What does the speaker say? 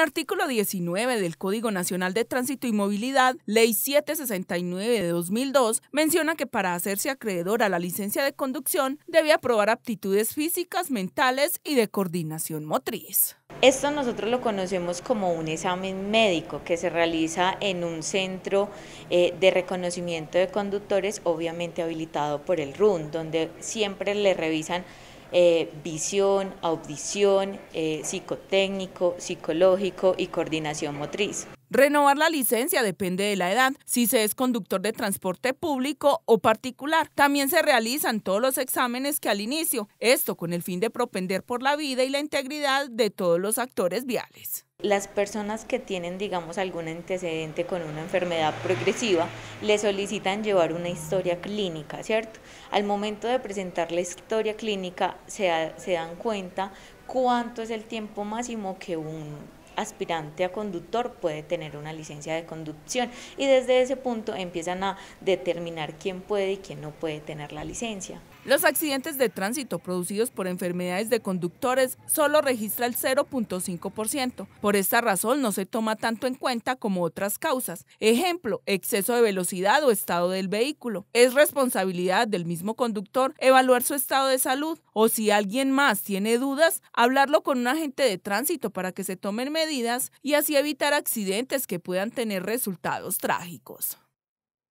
artículo 19 del Código Nacional de Tránsito y Movilidad, Ley 769 de 2002, menciona que para hacerse acreedor a la licencia de conducción debe aprobar aptitudes físicas, mentales y de coordinación motriz. Esto nosotros lo conocemos como un examen médico que se realiza en un centro eh, de reconocimiento de conductores, obviamente habilitado por el RUN, donde siempre le revisan eh, visión, audición, eh, psicotécnico, psicológico y coordinación motriz. Renovar la licencia depende de la edad, si se es conductor de transporte público o particular. También se realizan todos los exámenes que al inicio, esto con el fin de propender por la vida y la integridad de todos los actores viales. Las personas que tienen, digamos, algún antecedente con una enfermedad progresiva, le solicitan llevar una historia clínica, ¿cierto? Al momento de presentar la historia clínica, se, dan cuenta cuánto es el tiempo máximo que un aspirante a conductor puede tener una licencia de conducción y desde ese punto empiezan a determinar quién puede y quién no puede tener la licencia. Los accidentes de tránsito producidos por enfermedades de conductores solo registra el 0.5%. Por esta razón no se toma tanto en cuenta como otras causas. Ejemplo, exceso de velocidad o estado del vehículo. Es responsabilidad del mismo conductor evaluar su estado de salud o si alguien más tiene dudas, hablarlo con un agente de tránsito para que se tomen medidas y así evitar accidentes que puedan tener resultados trágicos.